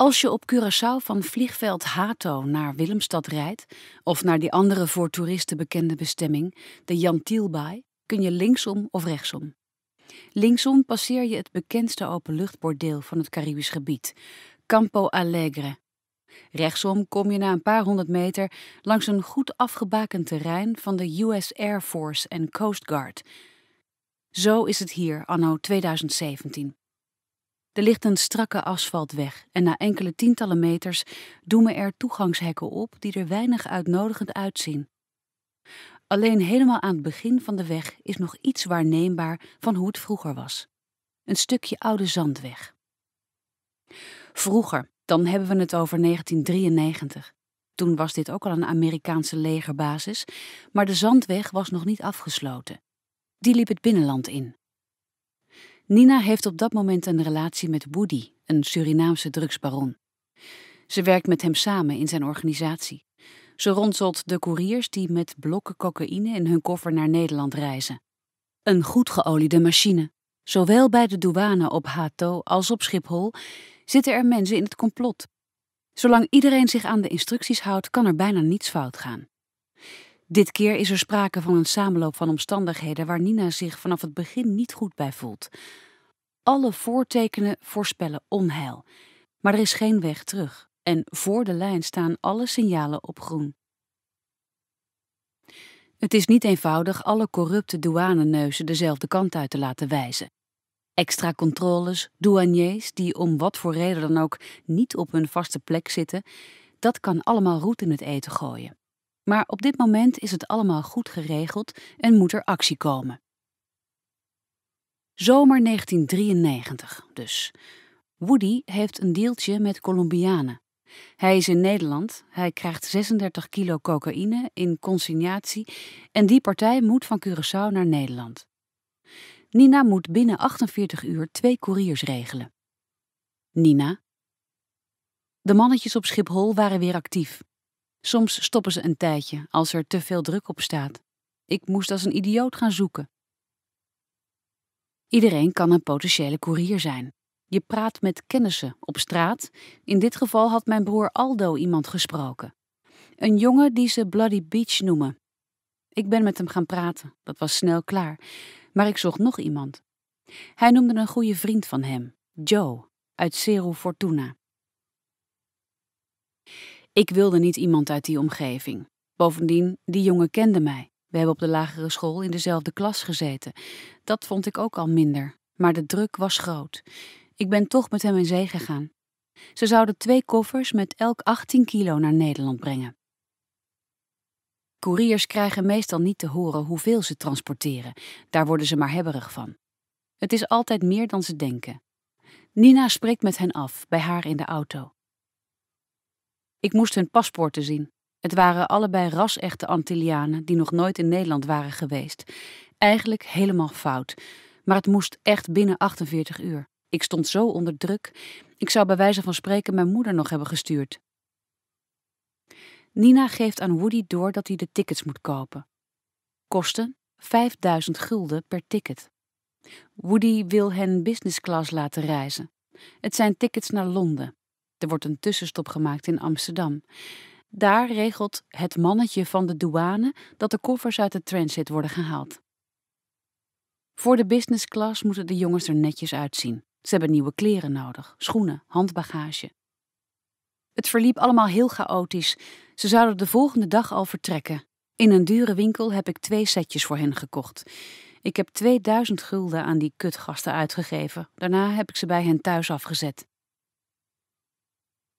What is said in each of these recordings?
Als je op Curaçao van vliegveld Hato naar Willemstad rijdt, of naar die andere voor toeristen bekende bestemming, de Jantielbaai, kun je linksom of rechtsom. Linksom passeer je het bekendste openluchtbordeel van het Caribisch gebied, Campo Alegre. Rechtsom kom je na een paar honderd meter langs een goed afgebakend terrein van de US Air Force en Coast Guard. Zo is het hier anno 2017. Er ligt een strakke asfaltweg en na enkele tientallen meters doemen er toegangshekken op die er weinig uitnodigend uitzien. Alleen helemaal aan het begin van de weg is nog iets waarneembaar van hoe het vroeger was. Een stukje oude zandweg. Vroeger, dan hebben we het over 1993. Toen was dit ook al een Amerikaanse legerbasis, maar de zandweg was nog niet afgesloten. Die liep het binnenland in. Nina heeft op dat moment een relatie met Woody, een Surinaamse drugsbaron. Ze werkt met hem samen in zijn organisatie. Ze ronselt de koeriers die met blokken cocaïne in hun koffer naar Nederland reizen. Een goed geoliede machine. Zowel bij de douane op Hato als op Schiphol zitten er mensen in het complot. Zolang iedereen zich aan de instructies houdt, kan er bijna niets fout gaan. Dit keer is er sprake van een samenloop van omstandigheden waar Nina zich vanaf het begin niet goed bij voelt. Alle voortekenen voorspellen onheil. Maar er is geen weg terug en voor de lijn staan alle signalen op groen. Het is niet eenvoudig alle corrupte douaneneuzen dezelfde kant uit te laten wijzen. Extra controles, douaniers die om wat voor reden dan ook niet op hun vaste plek zitten, dat kan allemaal roet in het eten gooien. Maar op dit moment is het allemaal goed geregeld en moet er actie komen. Zomer 1993 dus. Woody heeft een deeltje met Colombianen. Hij is in Nederland, hij krijgt 36 kilo cocaïne in consignatie en die partij moet van Curaçao naar Nederland. Nina moet binnen 48 uur twee koeriers regelen. Nina. De mannetjes op Schiphol waren weer actief. Soms stoppen ze een tijdje als er te veel druk op staat. Ik moest als een idioot gaan zoeken. Iedereen kan een potentiële koerier zijn. Je praat met kennissen op straat. In dit geval had mijn broer Aldo iemand gesproken. Een jongen die ze Bloody Beach noemen. Ik ben met hem gaan praten, dat was snel klaar. Maar ik zocht nog iemand. Hij noemde een goede vriend van hem, Joe, uit Cerro Fortuna. Ik wilde niet iemand uit die omgeving. Bovendien, die jongen kende mij. We hebben op de lagere school in dezelfde klas gezeten. Dat vond ik ook al minder, maar de druk was groot. Ik ben toch met hem in zee gegaan. Ze zouden twee koffers met elk 18 kilo naar Nederland brengen. Couriers krijgen meestal niet te horen hoeveel ze transporteren. Daar worden ze maar hebberig van. Het is altijd meer dan ze denken. Nina spreekt met hen af, bij haar in de auto. Ik moest hun paspoorten zien. Het waren allebei rasechte Antillianen die nog nooit in Nederland waren geweest. Eigenlijk helemaal fout. Maar het moest echt binnen 48 uur. Ik stond zo onder druk. Ik zou bij wijze van spreken mijn moeder nog hebben gestuurd. Nina geeft aan Woody door dat hij de tickets moet kopen. Kosten 5000 gulden per ticket. Woody wil hen business class laten reizen. Het zijn tickets naar Londen. Er wordt een tussenstop gemaakt in Amsterdam. Daar regelt het mannetje van de douane dat de koffers uit de transit worden gehaald. Voor de business class moeten de jongens er netjes uitzien. Ze hebben nieuwe kleren nodig, schoenen, handbagage. Het verliep allemaal heel chaotisch. Ze zouden de volgende dag al vertrekken. In een dure winkel heb ik twee setjes voor hen gekocht. Ik heb 2000 gulden aan die kutgasten uitgegeven. Daarna heb ik ze bij hen thuis afgezet.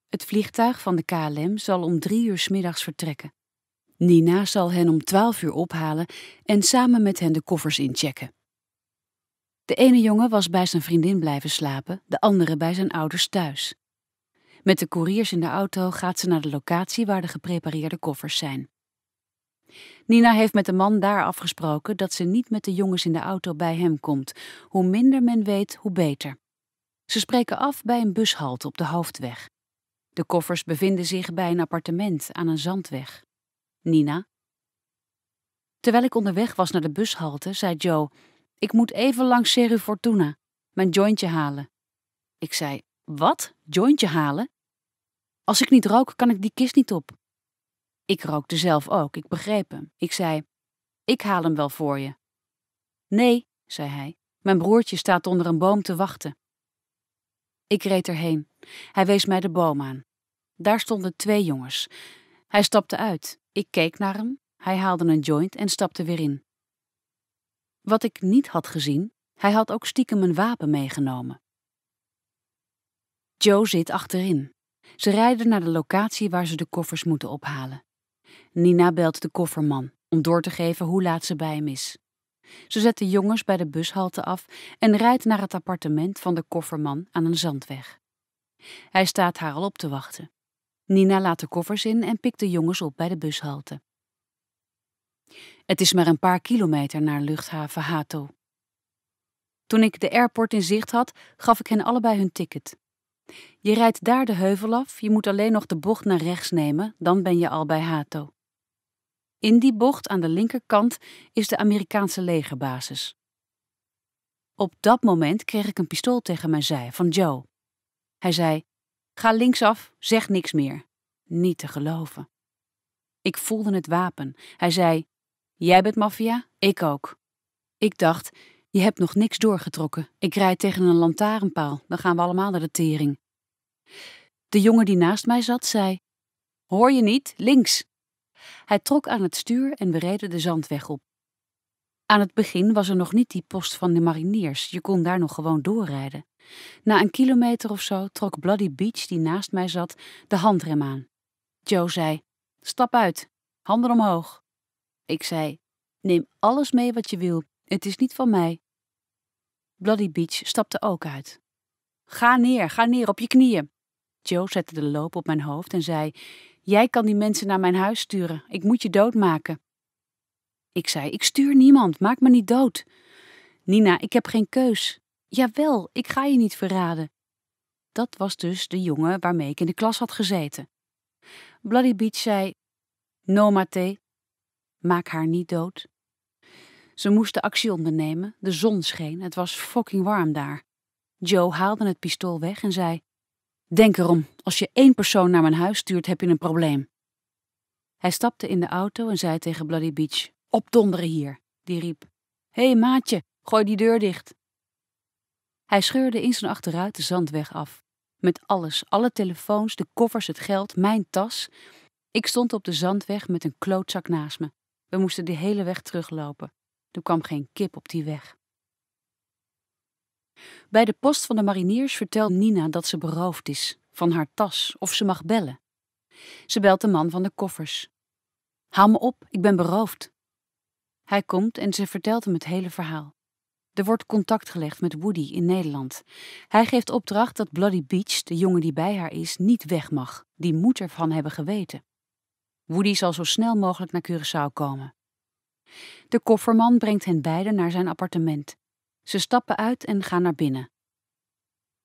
Het vliegtuig van de KLM zal om drie uur smiddags middags vertrekken. Nina zal hen om twaalf uur ophalen en samen met hen de koffers inchecken. De ene jongen was bij zijn vriendin blijven slapen, de andere bij zijn ouders thuis. Met de koeriers in de auto gaat ze naar de locatie waar de geprepareerde koffers zijn. Nina heeft met de man daar afgesproken dat ze niet met de jongens in de auto bij hem komt. Hoe minder men weet, hoe beter. Ze spreken af bij een bushalte op de hoofdweg. De koffers bevinden zich bij een appartement aan een zandweg. Nina. Terwijl ik onderweg was naar de bushalte, zei Joe: Ik moet even langs Seru Fortuna, mijn jointje halen. Ik zei: Wat? Jointje halen? Als ik niet rook, kan ik die kist niet op. Ik rookte zelf ook, ik begreep hem. Ik zei: Ik haal hem wel voor je. Nee, zei hij, mijn broertje staat onder een boom te wachten. Ik reed erheen. Hij wees mij de boom aan. Daar stonden twee jongens. Hij stapte uit. Ik keek naar hem. Hij haalde een joint en stapte weer in. Wat ik niet had gezien, hij had ook stiekem een wapen meegenomen. Joe zit achterin. Ze rijden naar de locatie waar ze de koffers moeten ophalen. Nina belt de kofferman om door te geven hoe laat ze bij hem is. Ze zet de jongens bij de bushalte af en rijdt naar het appartement van de kofferman aan een zandweg. Hij staat haar al op te wachten. Nina laat de koffers in en pikt de jongens op bij de bushalte. Het is maar een paar kilometer naar luchthaven Hato. Toen ik de airport in zicht had, gaf ik hen allebei hun ticket. Je rijdt daar de heuvel af, je moet alleen nog de bocht naar rechts nemen, dan ben je al bij Hato. In die bocht aan de linkerkant is de Amerikaanse legerbasis. Op dat moment kreeg ik een pistool tegen mijn zij van Joe. Hij zei: Ga linksaf, zeg niks meer. Niet te geloven. Ik voelde het wapen. Hij zei: Jij bent maffia, ik ook. Ik dacht: Je hebt nog niks doorgetrokken. Ik rijd tegen een lantaarnpaal, dan gaan we allemaal naar de tering. De jongen die naast mij zat zei: Hoor je niet, links. Hij trok aan het stuur en we reden de zandweg op. Aan het begin was er nog niet die post van de mariniers, je kon daar nog gewoon doorrijden. Na een kilometer of zo trok Bloody Beach, die naast mij zat, de handrem aan. Joe zei: Stap uit, handen omhoog. Ik zei: Neem alles mee wat je wil, het is niet van mij. Bloody Beach stapte ook uit. Ga neer, ga neer op je knieën. Joe zette de loop op mijn hoofd en zei: Jij kan die mensen naar mijn huis sturen, ik moet je doodmaken. Ik zei: Ik stuur niemand, maak me niet dood. Nina, ik heb geen keus. Jawel, ik ga je niet verraden. Dat was dus de jongen waarmee ik in de klas had gezeten. Bloody Beach zei: No, Mate, maak haar niet dood. Ze moesten actie ondernemen, de zon scheen, het was fucking warm daar. Joe haalde het pistool weg en zei: Denk erom, als je één persoon naar mijn huis stuurt, heb je een probleem. Hij stapte in de auto en zei tegen Bloody Beach: Opdonderen hier. Die riep: Hé hey, maatje, gooi die deur dicht. Hij scheurde in zijn achteruit de zandweg af. Met alles, alle telefoons, de koffers, het geld, mijn tas. Ik stond op de zandweg met een klootzak naast me. We moesten de hele weg teruglopen. Er kwam geen kip op die weg. Bij de post van de mariniers vertelt Nina dat ze beroofd is van haar tas of ze mag bellen. Ze belt de man van de koffers. Haal me op, ik ben beroofd. Hij komt en ze vertelt hem het hele verhaal. Er wordt contact gelegd met Woody in Nederland. Hij geeft opdracht dat Bloody Beach, de jongen die bij haar is, niet weg mag. Die moet ervan hebben geweten. Woody zal zo snel mogelijk naar Curaçao komen. De kofferman brengt hen beiden naar zijn appartement. Ze stappen uit en gaan naar binnen.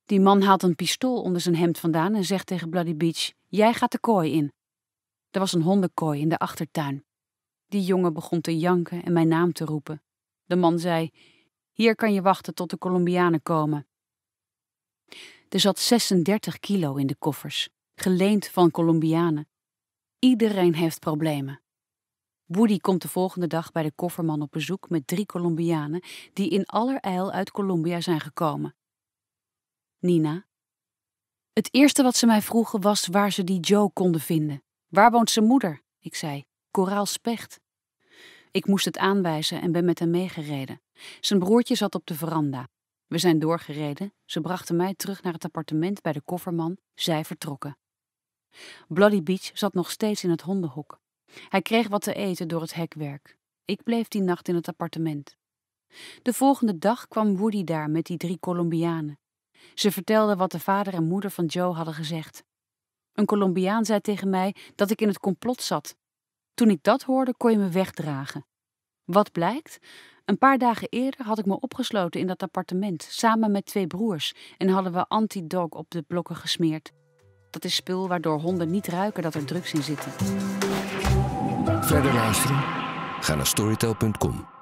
Die man haalt een pistool onder zijn hemd vandaan en zegt tegen Bloody Beach: Jij gaat de kooi in. Er was een hondenkooi in de achtertuin. Die jongen begon te janken en mijn naam te roepen. De man zei: hier kan je wachten tot de Colombianen komen. Er zat 36 kilo in de koffers, geleend van Colombianen. Iedereen heeft problemen. Woody komt de volgende dag bij de kofferman op bezoek met drie Colombianen die in allerijl uit Colombia zijn gekomen. Nina. Het eerste wat ze mij vroegen was waar ze die Joe konden vinden. Waar woont zijn moeder? Ik zei, Koraal Specht. Ik moest het aanwijzen en ben met hem meegereden. Zijn broertje zat op de veranda. We zijn doorgereden, ze brachten mij terug naar het appartement bij de kofferman, zij vertrokken. Bloody Beach zat nog steeds in het hondenhok. Hij kreeg wat te eten door het hekwerk. Ik bleef die nacht in het appartement. De volgende dag kwam Woody daar met die drie Colombianen. Ze vertelden wat de vader en moeder van Joe hadden gezegd. Een Colombiaan zei tegen mij dat ik in het complot zat toen ik dat hoorde, kon je me wegdragen. Wat blijkt? Een paar dagen eerder had ik me opgesloten in dat appartement samen met twee broers en hadden we antidog op de blokken gesmeerd. Dat is spul waardoor honden niet ruiken dat er drugs in zitten. Verder luisteren? Ga naar storytel.com.